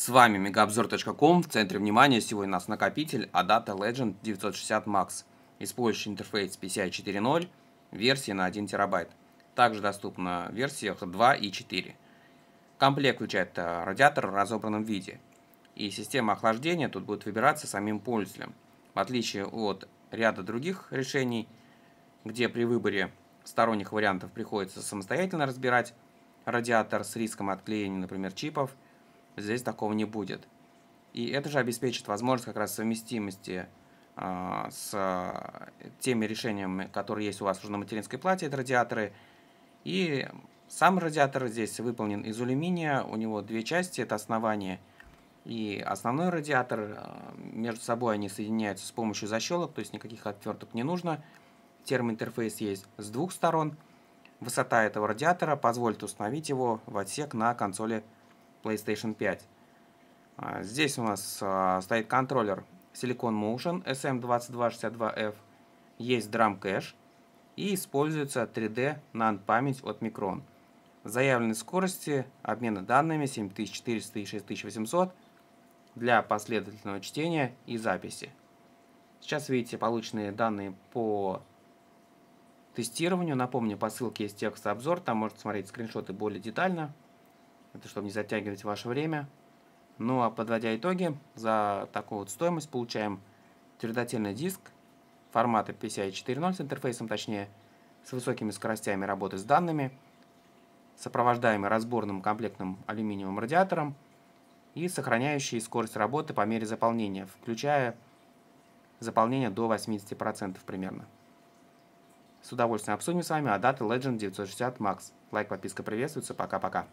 С вами мегаобзор.ком. В центре внимания сегодня у нас накопитель Adata а Legend 960 Max, использующий интерфейс PCI 4.0, версии на 1 терабайт. Также доступна в версиях 2 и 4. Комплект включает э, радиатор в разобранном виде. И система охлаждения тут будет выбираться самим пользователем. В отличие от ряда других решений, где при выборе сторонних вариантов приходится самостоятельно разбирать радиатор с риском отклеения, например, чипов – здесь такого не будет. И это же обеспечит возможность как раз совместимости а, с а, теми решениями, которые есть у вас уже на материнской плате, это радиаторы. И сам радиатор здесь выполнен из алюминия, у него две части, это основание и основной радиатор. А, между собой они соединяются с помощью защелок, то есть никаких отверток не нужно. Термоинтерфейс есть с двух сторон. Высота этого радиатора позволит установить его в отсек на консоли PlayStation 5. А, здесь у нас а, стоит контроллер Silicon Motion SM2262F, есть Drum Cache и используется 3D NAND память от Micron. Заявленные скорости обмена данными 7400 и 6800 для последовательного чтения и записи. Сейчас видите полученные данные по тестированию. Напомню, по ссылке есть текст обзор, там можете смотреть скриншоты более детально это чтобы не затягивать ваше время. Ну а подводя итоги, за такую вот стоимость получаем твердотельный диск формата PCI 4.0 с интерфейсом точнее, с высокими скоростями работы с данными, сопровождаемый разборным комплектным алюминиевым радиатором и сохраняющий скорость работы по мере заполнения, включая заполнение до 80% примерно. С удовольствием обсудим с вами Адаты Legend 960 Max. Лайк, подписка приветствуется. Пока-пока.